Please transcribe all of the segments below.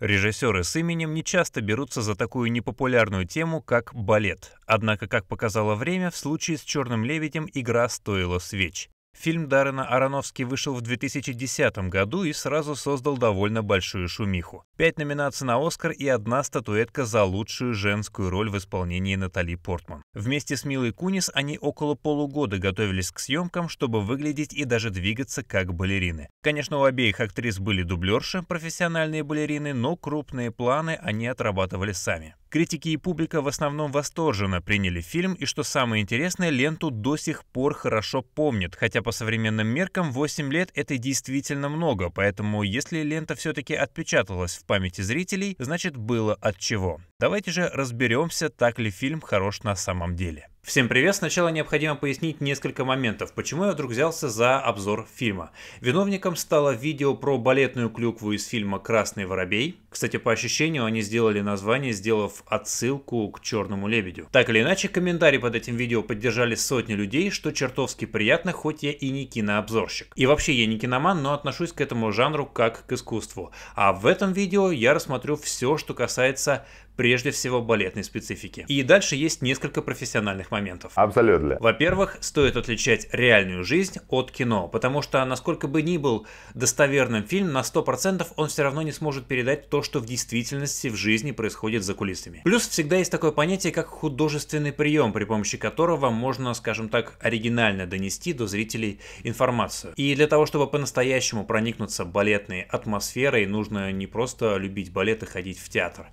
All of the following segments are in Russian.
Режиссеры с именем не часто берутся за такую непопулярную тему, как балет. Однако, как показало время, в случае с «Черным лебедем» игра стоила свеч. Фильм Даррена Ароновски вышел в 2010 году и сразу создал довольно большую шумиху. Пять номинаций на «Оскар» и одна статуэтка за лучшую женскую роль в исполнении Натали Портман. Вместе с Милой Кунис они около полугода готовились к съемкам, чтобы выглядеть и даже двигаться как балерины. Конечно, у обеих актрис были дублерши, профессиональные балерины, но крупные планы они отрабатывали сами. Критики и публика в основном восторженно приняли фильм, и что самое интересное, ленту до сих пор хорошо помнят, хотя по современным меркам 8 лет это действительно много, поэтому если лента все-таки отпечаталась в памяти зрителей, значит было от чего. Давайте же разберемся, так ли фильм хорош на самом деле. Всем привет! Сначала необходимо пояснить несколько моментов, почему я вдруг взялся за обзор фильма. Виновником стало видео про балетную клюкву из фильма «Красный воробей». Кстати, по ощущению, они сделали название, сделав отсылку к «Черному лебедю». Так или иначе, комментарии под этим видео поддержали сотни людей, что чертовски приятно, хоть я и не кинообзорщик. И вообще, я не киноман, но отношусь к этому жанру как к искусству. А в этом видео я рассмотрю все, что касается прежде всего балетной специфики. И дальше есть несколько профессиональных моментов. Абсолютно. Во-первых, стоит отличать реальную жизнь от кино, потому что, насколько бы ни был достоверным фильм, на 100% он все равно не сможет передать то, что в действительности в жизни происходит за кулисами. Плюс всегда есть такое понятие, как художественный прием, при помощи которого можно, скажем так, оригинально донести до зрителей информацию. И для того, чтобы по-настоящему проникнуться балетной атмосферой, нужно не просто любить балет и ходить в театр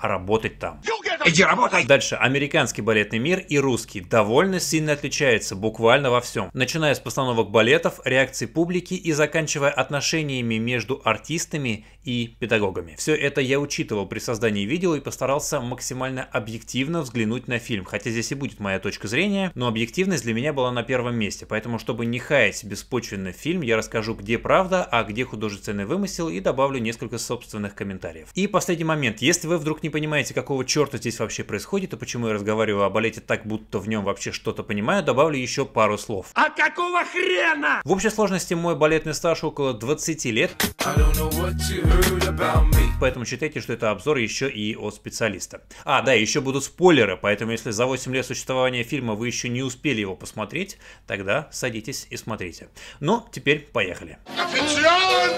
а работать там. Иди работай! Дальше. Американский балетный мир и русский довольно сильно отличается буквально во всем. Начиная с постановок балетов, реакции публики и заканчивая отношениями между артистами и педагогами. Все это я учитывал при создании видео и постарался максимально объективно взглянуть на фильм. Хотя здесь и будет моя точка зрения, но объективность для меня была на первом месте. Поэтому, чтобы не хаять беспочвенный фильм, я расскажу, где правда, а где художественный вымысел и добавлю несколько собственных комментариев. И последний момент. Если вы вдруг не не понимаете, какого черта здесь вообще происходит и почему я разговариваю о балете так, будто в нем вообще что-то понимаю, добавлю еще пару слов. А какого хрена? В общей сложности мой балетный стаж около 20 лет. Поэтому считайте, что это обзор еще и от специалиста. А, да, еще будут спойлеры, поэтому если за 8 лет существования фильма вы еще не успели его посмотреть, тогда садитесь и смотрите. Ну, теперь поехали. Официант!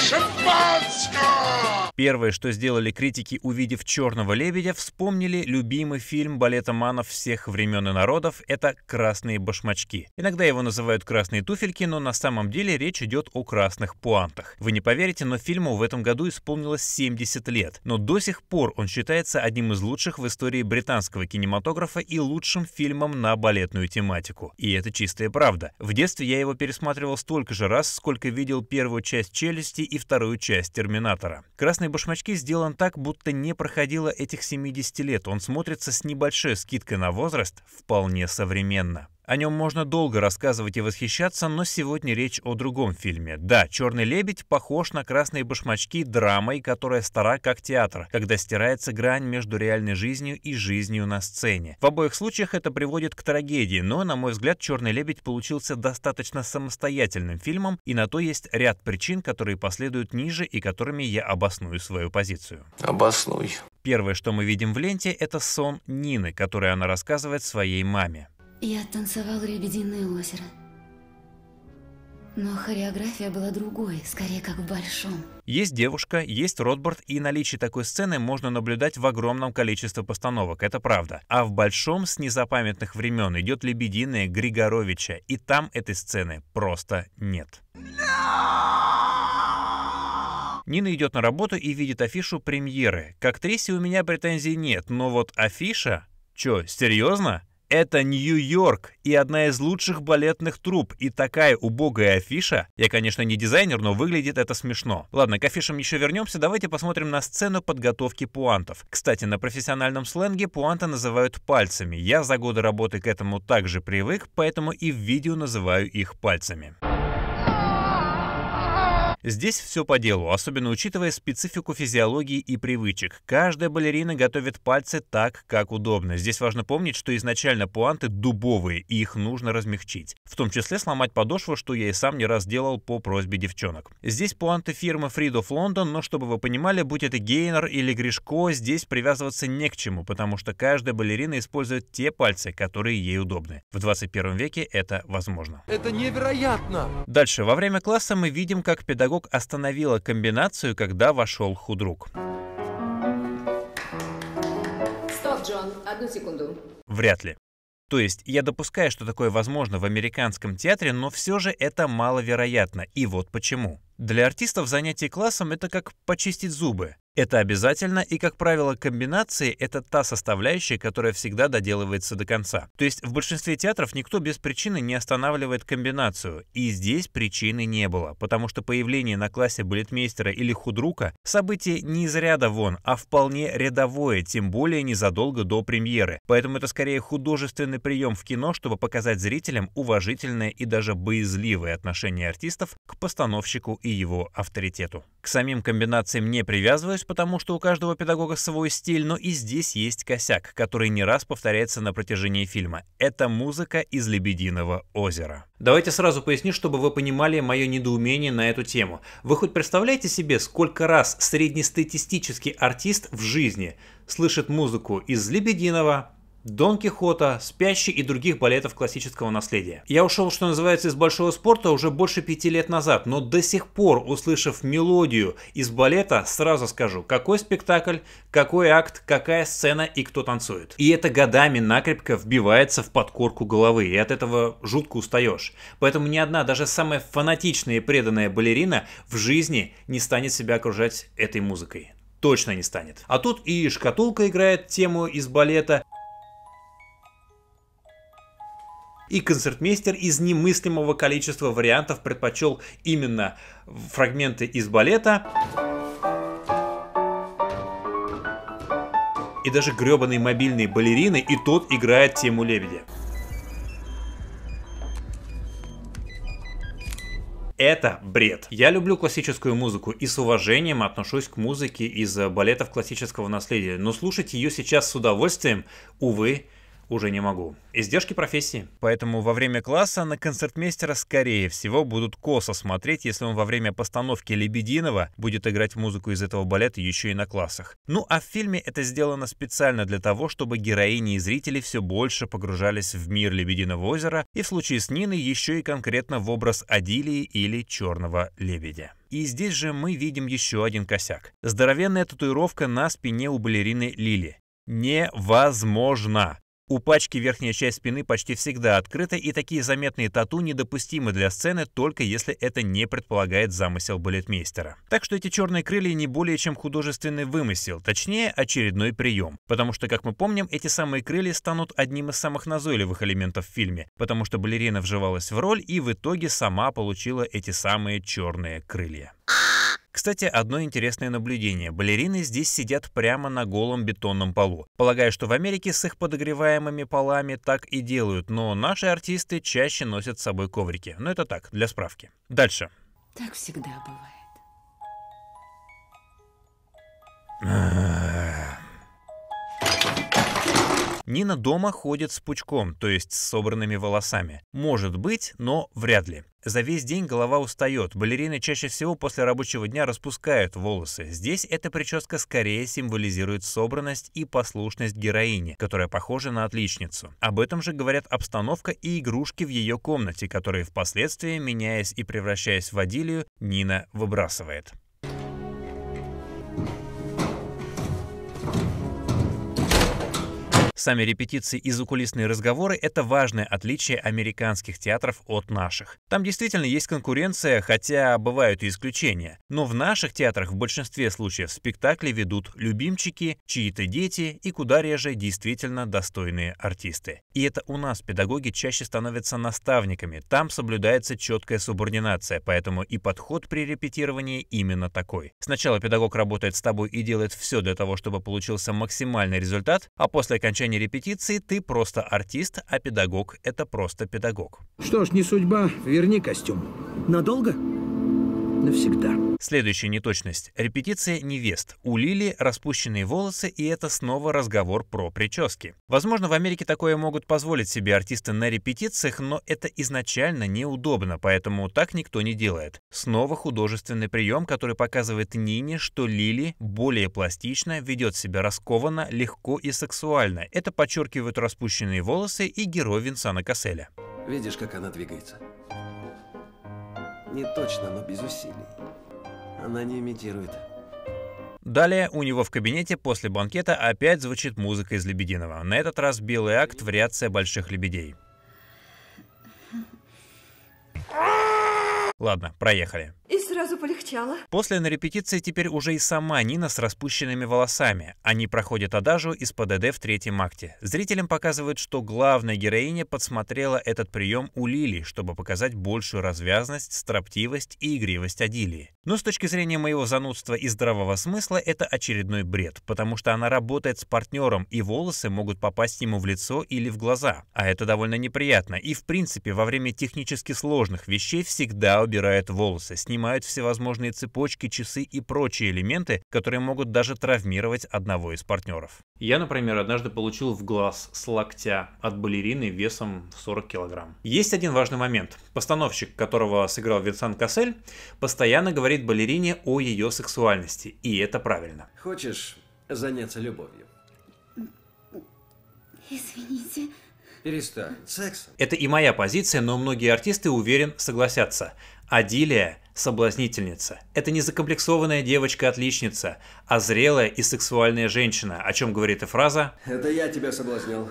Шампанского! Первое, что сделали критики, увидев «Черного лебедя», вспомнили любимый фильм балетоманов всех времен и народов – это «Красные башмачки». Иногда его называют «Красные туфельки», но на самом деле речь идет о красных пуантах. Вы не поверите, но фильму в этом году исполнилось 70 лет, но до сих пор он считается одним из лучших в истории британского кинематографа и лучшим фильмом на балетную тематику. И это чистая правда. В детстве я его пересматривал столько же раз, сколько видел первую часть «Челюсти» и вторую часть «Терминатора». «Красные красные башмачки сделан так, будто не проходило этих 70 лет. Он смотрится с небольшой скидкой на возраст вполне современно. О нем можно долго рассказывать и восхищаться, но сегодня речь о другом фильме. Да, «Черный лебедь» похож на «Красные башмачки» драмой, которая стара как театр, когда стирается грань между реальной жизнью и жизнью на сцене. В обоих случаях это приводит к трагедии, но, на мой взгляд, «Черный лебедь» получился достаточно самостоятельным фильмом, и на то есть ряд причин, которые последуют ниже и которыми я обосную свою позицию. Обоснуй. Первое, что мы видим в ленте, это сон Нины, который она рассказывает своей маме. Я танцевал «Лебединое озеро». Но хореография была другой, скорее как в большом. Есть девушка, есть Ротбард, и наличие такой сцены можно наблюдать в огромном количестве постановок, это правда. А в большом с незапамятных времен идет «Лебединое» Григоровича, и там этой сцены просто нет. Нина идет на работу и видит афишу премьеры. К актрисе у меня претензий нет, но вот афиша... Чё, серьезно? Это Нью-Йорк и одна из лучших балетных труп. И такая убогая афиша. Я, конечно, не дизайнер, но выглядит это смешно. Ладно, к афишам еще вернемся. Давайте посмотрим на сцену подготовки пуантов. Кстати, на профессиональном сленге пуанта называют пальцами. Я за годы работы к этому также привык, поэтому и в видео называю их пальцами. Здесь все по делу, особенно учитывая специфику физиологии и привычек. Каждая балерина готовит пальцы так, как удобно. Здесь важно помнить, что изначально пуанты дубовые, и их нужно размягчить. В том числе сломать подошву, что я и сам не раз делал по просьбе девчонок. Здесь пуанты фирмы Freed of London, но чтобы вы понимали, будь это Гейнер или Гришко, здесь привязываться не к чему, потому что каждая балерина использует те пальцы, которые ей удобны. В 21 веке это возможно. Это невероятно! Дальше. Во время класса мы видим, как педагог педагог остановила комбинацию, когда вошел худрук. Стоп, Джон, одну секунду. Вряд ли. То есть я допускаю, что такое возможно в американском театре, но все же это маловероятно. И вот почему. Для артистов занятие классом – это как почистить зубы. Это обязательно, и, как правило, комбинации – это та составляющая, которая всегда доделывается до конца. То есть в большинстве театров никто без причины не останавливает комбинацию, и здесь причины не было, потому что появление на классе балетмейстера или худрука – событие не из ряда вон, а вполне рядовое, тем более незадолго до премьеры. Поэтому это скорее художественный прием в кино, чтобы показать зрителям уважительное и даже боязливое отношение артистов к постановщику и его авторитету. К самим комбинациям не привязываюсь, потому что у каждого педагога свой стиль, но и здесь есть косяк, который не раз повторяется на протяжении фильма. Это музыка из «Лебединого озера». Давайте сразу поясню, чтобы вы понимали мое недоумение на эту тему. Вы хоть представляете себе, сколько раз среднестатистический артист в жизни слышит музыку из «Лебединого», Дон Кихота, Спящий и других балетов классического наследия. Я ушел, что называется, из большого спорта уже больше пяти лет назад, но до сих пор, услышав мелодию из балета, сразу скажу, какой спектакль, какой акт, какая сцена и кто танцует. И это годами накрепко вбивается в подкорку головы, и от этого жутко устаешь. Поэтому ни одна, даже самая фанатичная и преданная балерина в жизни не станет себя окружать этой музыкой. Точно не станет. А тут и шкатулка играет тему из балета, и концертмейстер из немыслимого количества вариантов предпочел именно фрагменты из балета. И даже гребаные мобильные балерины, и тот играет тему лебедя. Это бред. Я люблю классическую музыку и с уважением отношусь к музыке из балетов классического наследия, но слушать ее сейчас с удовольствием, увы, уже не могу. Издержки профессии. Поэтому во время класса на концертмейстера, скорее всего, будут косо смотреть, если он во время постановки Лебединова будет играть музыку из этого балета еще и на классах. Ну а в фильме это сделано специально для того, чтобы героини и зрители все больше погружались в мир Лебединого озера и в случае с Ниной еще и конкретно в образ Адилии или Черного Лебедя. И здесь же мы видим еще один косяк. Здоровенная татуировка на спине у балерины Лили. Невозможно! У пачки верхняя часть спины почти всегда открыта, и такие заметные тату недопустимы для сцены, только если это не предполагает замысел балетмейстера. Так что эти черные крылья не более чем художественный вымысел, точнее очередной прием. Потому что, как мы помним, эти самые крылья станут одним из самых назойливых элементов в фильме, потому что балерина вживалась в роль и в итоге сама получила эти самые черные крылья. Кстати, одно интересное наблюдение. Балерины здесь сидят прямо на голом бетонном полу. Полагаю, что в Америке с их подогреваемыми полами так и делают, но наши артисты чаще носят с собой коврики. Но это так, для справки. Дальше. Так всегда бывает. Нина дома ходит с пучком, то есть с собранными волосами. Может быть, но вряд ли. За весь день голова устает. Балерины чаще всего после рабочего дня распускают волосы. Здесь эта прическа скорее символизирует собранность и послушность героини, которая похожа на отличницу. Об этом же говорят обстановка и игрушки в ее комнате, которые впоследствии, меняясь и превращаясь в водилию, Нина выбрасывает. Сами репетиции и закулисные разговоры — это важное отличие американских театров от наших. Там действительно есть конкуренция, хотя бывают и исключения. Но в наших театрах в большинстве случаев спектакли ведут любимчики, чьи-то дети и куда реже действительно достойные артисты. И это у нас педагоги чаще становятся наставниками, там соблюдается четкая субординация, поэтому и подход при репетировании именно такой. Сначала педагог работает с тобой и делает все для того, чтобы получился максимальный результат, а после окончания окончании репетиции ты просто артист, а педагог – это просто педагог. Что ж, не судьба, верни костюм. Надолго? навсегда. Следующая неточность. Репетиция невест. У Лили распущенные волосы, и это снова разговор про прически. Возможно, в Америке такое могут позволить себе артисты на репетициях, но это изначально неудобно, поэтому так никто не делает. Снова художественный прием, который показывает Нине, что Лили более пластично, ведет себя раскованно, легко и сексуально. Это подчеркивают распущенные волосы и герой Винсана Касселя. Видишь, как она двигается? Не точно, но без усилий. Она не имитирует. Далее у него в кабинете после банкета опять звучит музыка из Лебединова. На этот раз белый акт, вариация больших лебедей. Ладно, проехали. И сразу полегчало. После на репетиции теперь уже и сама Нина с распущенными волосами. Они проходят адажу из ПДД в третьем акте. Зрителям показывают, что главная героиня подсмотрела этот прием у Лили, чтобы показать большую развязность, строптивость и игривость Адилии. Но с точки зрения моего занудства и здравого смысла это очередной бред, потому что она работает с партнером, и волосы могут попасть ему в лицо или в глаза. А это довольно неприятно, и в принципе во время технически сложных вещей всегда убирает волосы, снимает всевозможные цепочки, часы и прочие элементы, которые могут даже травмировать одного из партнеров. Я, например, однажды получил в глаз с локтя от балерины весом в 40 килограмм. Есть один важный момент. Постановщик, которого сыграл Винсан Кассель, постоянно говорит балерине о ее сексуальности, и это правильно. Хочешь заняться любовью? Извините. Перестань. Секс. Это и моя позиция, но многие артисты, уверен, согласятся. Адилия – соблазнительница. Это не закомплексованная девочка-отличница, а зрелая и сексуальная женщина, о чем говорит и фраза «Это я тебя соблазнил».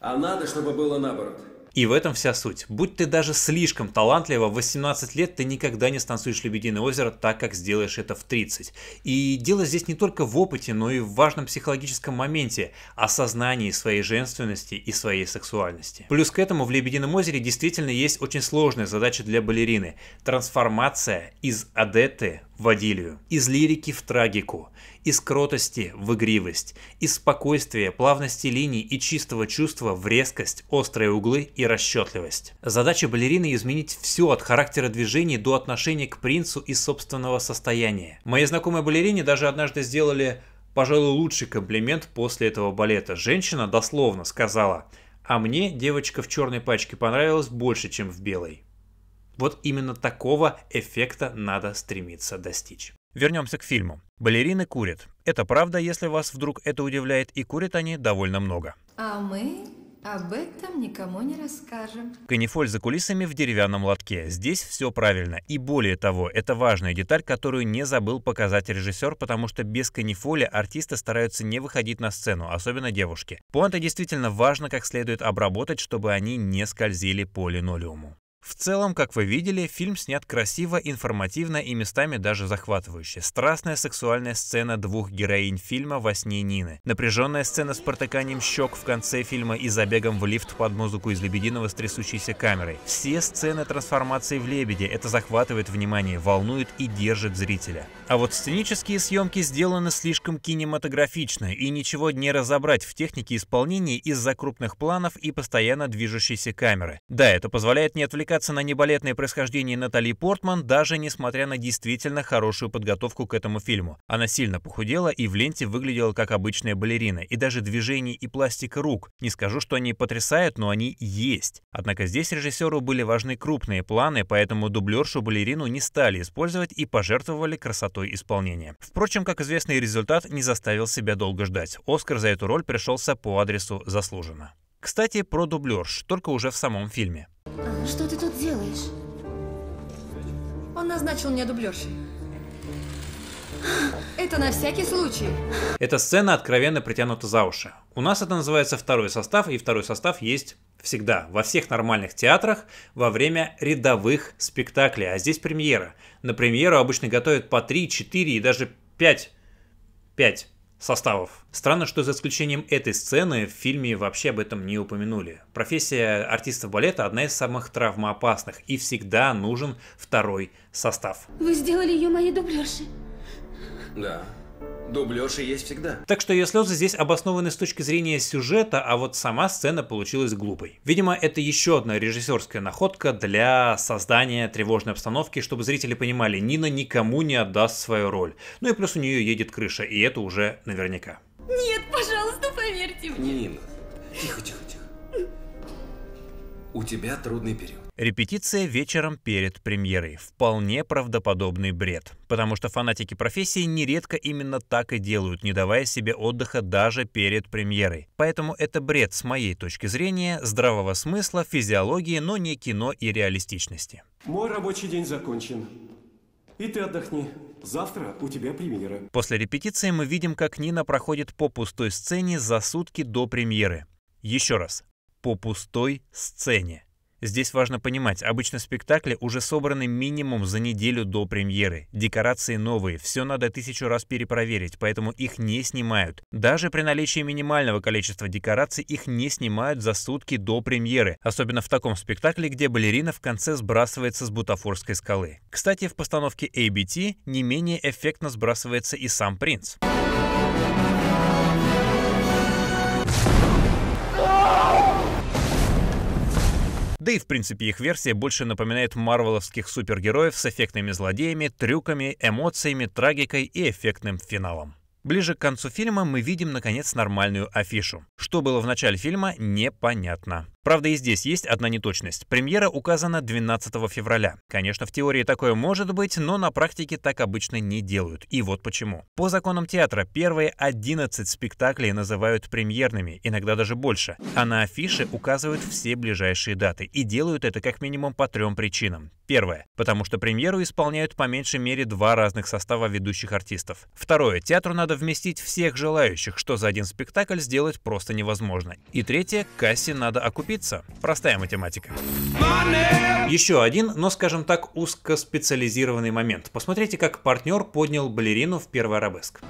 А надо, чтобы было наоборот. И в этом вся суть. Будь ты даже слишком талантлива, в 18 лет ты никогда не станцуешь «Лебединое озеро» так, как сделаешь это в 30. И дело здесь не только в опыте, но и в важном психологическом моменте – осознании своей женственности и своей сексуальности. Плюс к этому в «Лебедином озере» действительно есть очень сложная задача для балерины – трансформация из адеты в адилию, из лирики в трагику, из кротости в игривость, из спокойствия, плавности линий и чистого чувства в резкость, острые углы и расчетливость. Задача балерины изменить все от характера движений до отношения к принцу и собственного состояния. Мои знакомые балерине даже однажды сделали, пожалуй, лучший комплимент после этого балета. Женщина дословно сказала «А мне девочка в черной пачке понравилась больше, чем в белой». Вот именно такого эффекта надо стремиться достичь. Вернемся к фильму. Балерины курят. Это правда, если вас вдруг это удивляет, и курят они довольно много. А мы об этом никому не расскажем. Канифоль за кулисами в деревянном лотке. Здесь все правильно. И более того, это важная деталь, которую не забыл показать режиссер, потому что без канифоля артисты стараются не выходить на сцену, особенно девушки. Пуанты действительно важно как следует обработать, чтобы они не скользили по линолеуму. В целом, как вы видели, фильм снят красиво, информативно и местами даже захватывающе. Страстная сексуальная сцена двух героинь фильма «Во сне Нины», напряженная сцена с протыканием щек в конце фильма и забегом в лифт под музыку из «Лебединого» с трясущейся камерой. Все сцены трансформации в «Лебеде» — это захватывает внимание, волнует и держит зрителя. А вот сценические съемки сделаны слишком кинематографично, и ничего не разобрать в технике исполнения из-за крупных планов и постоянно движущейся камеры. Да, это позволяет не отвлекаться натыкаться на небалетное происхождение Натали Портман, даже несмотря на действительно хорошую подготовку к этому фильму. Она сильно похудела и в ленте выглядела как обычная балерина, и даже движений и пластика рук. Не скажу, что они потрясают, но они есть. Однако здесь режиссеру были важны крупные планы, поэтому дублершу-балерину не стали использовать и пожертвовали красотой исполнения. Впрочем, как известный результат не заставил себя долго ждать. Оскар за эту роль пришелся по адресу заслуженно. Кстати, про дублерш, только уже в самом фильме. Что ты тут делаешь? Он назначил меня дублершей. Это на всякий случай. Эта сцена откровенно притянута за уши. У нас это называется второй состав, и второй состав есть всегда, во всех нормальных театрах, во время рядовых спектаклей. А здесь премьера. На премьеру обычно готовят по 3, 4 и даже 5, 5 составов. Странно, что за исключением этой сцены в фильме вообще об этом не упомянули. Профессия артиста балета одна из самых травмоопасных, и всегда нужен второй состав. Вы сделали ее моей дублершей. Да, дублерши есть всегда. Так что ее слезы здесь обоснованы с точки зрения сюжета, а вот сама сцена получилась глупой. Видимо, это еще одна режиссерская находка для создания тревожной обстановки, чтобы зрители понимали, Нина никому не отдаст свою роль. Ну и плюс у нее едет крыша, и это уже наверняка. Нет, пожалуйста, поверьте мне. Нина, тихо, тихо, тихо. У тебя трудный период. Репетиция вечером перед премьерой. Вполне правдоподобный бред. Потому что фанатики профессии нередко именно так и делают, не давая себе отдыха даже перед премьерой. Поэтому это бред с моей точки зрения, здравого смысла, физиологии, но не кино и реалистичности. Мой рабочий день закончен. И ты отдохни. Завтра у тебя премьера. После репетиции мы видим, как Нина проходит по пустой сцене за сутки до премьеры. Еще раз. По пустой сцене. Здесь важно понимать, обычно спектакли уже собраны минимум за неделю до премьеры. Декорации новые, все надо тысячу раз перепроверить, поэтому их не снимают. Даже при наличии минимального количества декораций их не снимают за сутки до премьеры, особенно в таком спектакле, где балерина в конце сбрасывается с бутафорской скалы. Кстати, в постановке ABT не менее эффектно сбрасывается и сам принц. Да и в принципе их версия больше напоминает марвеловских супергероев с эффектными злодеями, трюками, эмоциями, трагикой и эффектным финалом. Ближе к концу фильма мы видим, наконец, нормальную афишу. Что было в начале фильма, непонятно. Правда, и здесь есть одна неточность. Премьера указана 12 февраля. Конечно, в теории такое может быть, но на практике так обычно не делают. И вот почему. По законам театра первые 11 спектаклей называют премьерными, иногда даже больше. А на афише указывают все ближайшие даты. И делают это как минимум по трем причинам. Первое. Потому что премьеру исполняют по меньшей мере два разных состава ведущих артистов. Второе. Театру надо вместить всех желающих, что за один спектакль сделать просто невозможно. И третье. Кассе надо окупить окупиться. Простая математика. Еще один, но скажем так, узкоспециализированный момент. Посмотрите, как партнер поднял балерину в первый арабеск.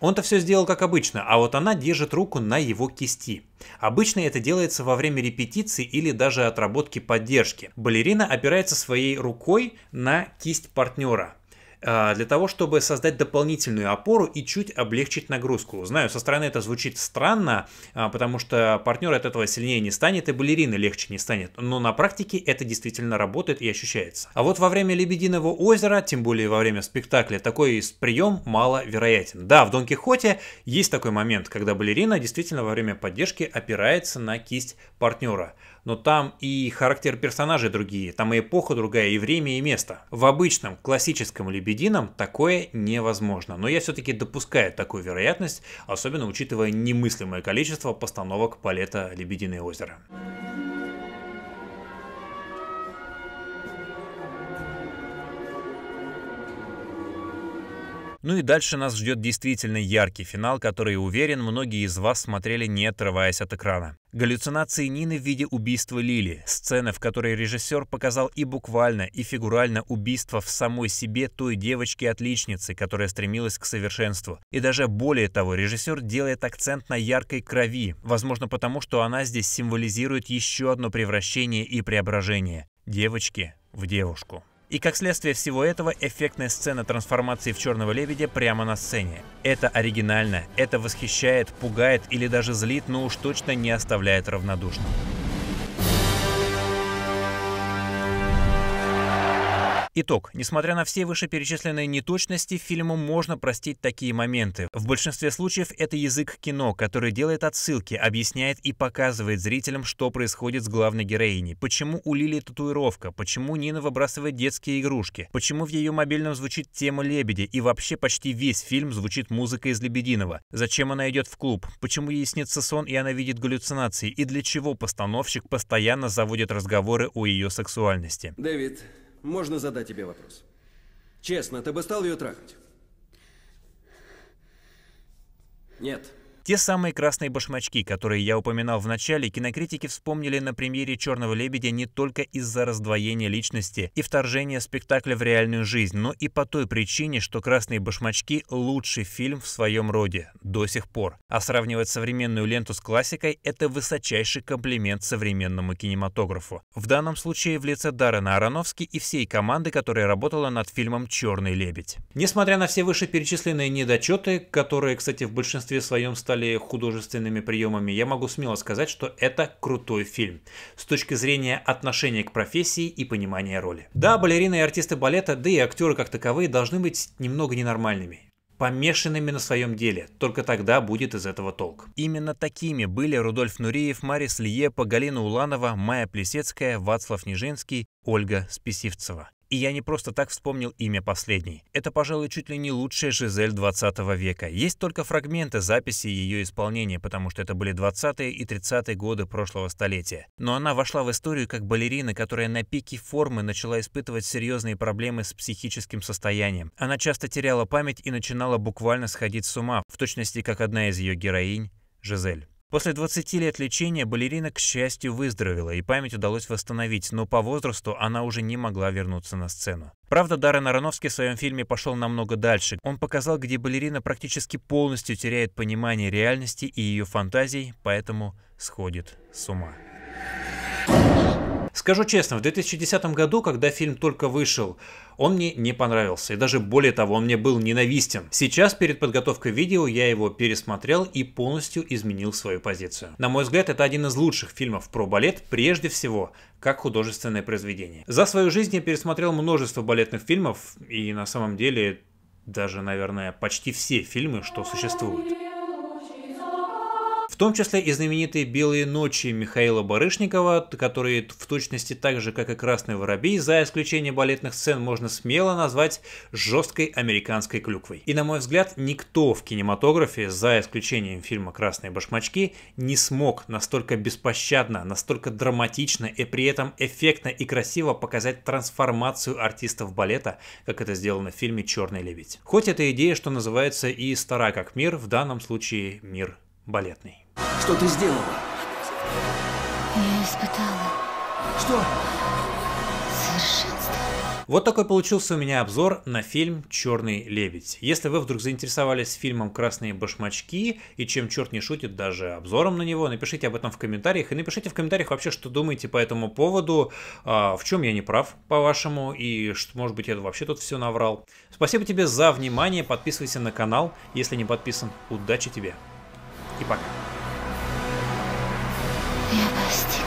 Он-то все сделал как обычно, а вот она держит руку на его кисти. Обычно это делается во время репетиции или даже отработки поддержки. Балерина опирается своей рукой на кисть партнера. А, для того, чтобы создать дополнительную опору и чуть облегчить нагрузку. Знаю, со стороны это звучит странно, а, потому что партнер от этого сильнее не станет и балерина легче не станет, но на практике это действительно работает и ощущается. А вот во время «Лебединого озера», тем более во время спектакля, такой прием маловероятен. Да, в Дон Кихоте есть такой момент, когда балерина действительно во время поддержки опирается на кисть партнера но там и характер персонажей другие, там и эпоха другая, и время, и место. В обычном классическом «Лебедином» такое невозможно, но я все-таки допускаю такую вероятность, особенно учитывая немыслимое количество постановок палета «Лебединое озеро». Ну и дальше нас ждет действительно яркий финал, который, уверен, многие из вас смотрели не отрываясь от экрана. Галлюцинации Нины в виде убийства Лили, сцена, в которой режиссер показал и буквально, и фигурально убийство в самой себе той девочки-отличницы, которая стремилась к совершенству. И даже более того, режиссер делает акцент на яркой крови, возможно потому, что она здесь символизирует еще одно превращение и преображение. Девочки в девушку. И как следствие всего этого, эффектная сцена трансформации в Черного Лебедя прямо на сцене. Это оригинально, это восхищает, пугает или даже злит, но уж точно не оставляет равнодушным. Итог. Несмотря на все вышеперечисленные неточности, фильму можно простить такие моменты. В большинстве случаев это язык кино, который делает отсылки, объясняет и показывает зрителям, что происходит с главной героиней, почему у Лили татуировка, почему Нина выбрасывает детские игрушки, почему в ее мобильном звучит тема лебеди и вообще почти весь фильм звучит музыка из лебединого. зачем она идет в клуб, почему ей снится сон и она видит галлюцинации и для чего постановщик постоянно заводит разговоры о ее сексуальности. Дэвид, можно задать тебе вопрос? Честно, ты бы стал ее трахать? Нет. Те самые красные башмачки, которые я упоминал в начале, кинокритики вспомнили на премьере «Черного лебедя» не только из-за раздвоения личности и вторжения спектакля в реальную жизнь, но и по той причине, что «Красные башмачки» — лучший фильм в своем роде до сих пор. А сравнивать современную ленту с классикой — это высочайший комплимент современному кинематографу. В данном случае в лице Даррена Аронофски и всей команды, которая работала над фильмом «Черный лебедь». Несмотря на все вышеперечисленные недочеты, которые, кстати, в большинстве своем стали работали художественными приемами, я могу смело сказать, что это крутой фильм с точки зрения отношения к профессии и понимания роли. Да, балерины и артисты балета, да и актеры как таковые должны быть немного ненормальными помешанными на своем деле. Только тогда будет из этого толк. Именно такими были Рудольф Нуриев, Марис Лиепа, Галина Уланова, Майя Плесецкая, Вацлав Нижинский, Ольга Списивцева. И я не просто так вспомнил имя последней. Это, пожалуй, чуть ли не лучшая Жизель 20 века. Есть только фрагменты записи ее исполнения, потому что это были 20-е и 30-е годы прошлого столетия. Но она вошла в историю как балерина, которая на пике формы начала испытывать серьезные проблемы с психическим состоянием. Она часто теряла память и начинала буквально сходить с ума, в точности как одна из ее героинь – Жизель. После 20 лет лечения балерина, к счастью, выздоровела, и память удалось восстановить, но по возрасту она уже не могла вернуться на сцену. Правда, Даррен Аронофский в своем фильме пошел намного дальше. Он показал, где балерина практически полностью теряет понимание реальности и ее фантазий, поэтому сходит с ума. Скажу честно, в 2010 году, когда фильм только вышел, он мне не понравился, и даже более того, он мне был ненавистен. Сейчас, перед подготовкой видео, я его пересмотрел и полностью изменил свою позицию. На мой взгляд, это один из лучших фильмов про балет, прежде всего, как художественное произведение. За свою жизнь я пересмотрел множество балетных фильмов, и на самом деле даже, наверное, почти все фильмы, что существуют в том числе и знаменитые «Белые ночи» Михаила Барышникова, которые в точности так же, как и «Красный воробей», за исключением балетных сцен можно смело назвать жесткой американской клюквой. И, на мой взгляд, никто в кинематографе, за исключением фильма «Красные башмачки», не смог настолько беспощадно, настолько драматично и при этом эффектно и красиво показать трансформацию артистов балета, как это сделано в фильме «Черный лебедь». Хоть эта идея, что называется, и стара как мир, в данном случае мир балетный. Что ты сделала? Я испытала. Что? Совершенство. Вот такой получился у меня обзор на фильм «Черный лебедь». Если вы вдруг заинтересовались фильмом «Красные башмачки» и чем черт не шутит даже обзором на него, напишите об этом в комментариях и напишите в комментариях вообще, что думаете по этому поводу, а, в чем я не прав, по-вашему, и что, может быть, я вообще тут все наврал. Спасибо тебе за внимание, подписывайся на канал, если не подписан. Удачи тебе и пока. Christ.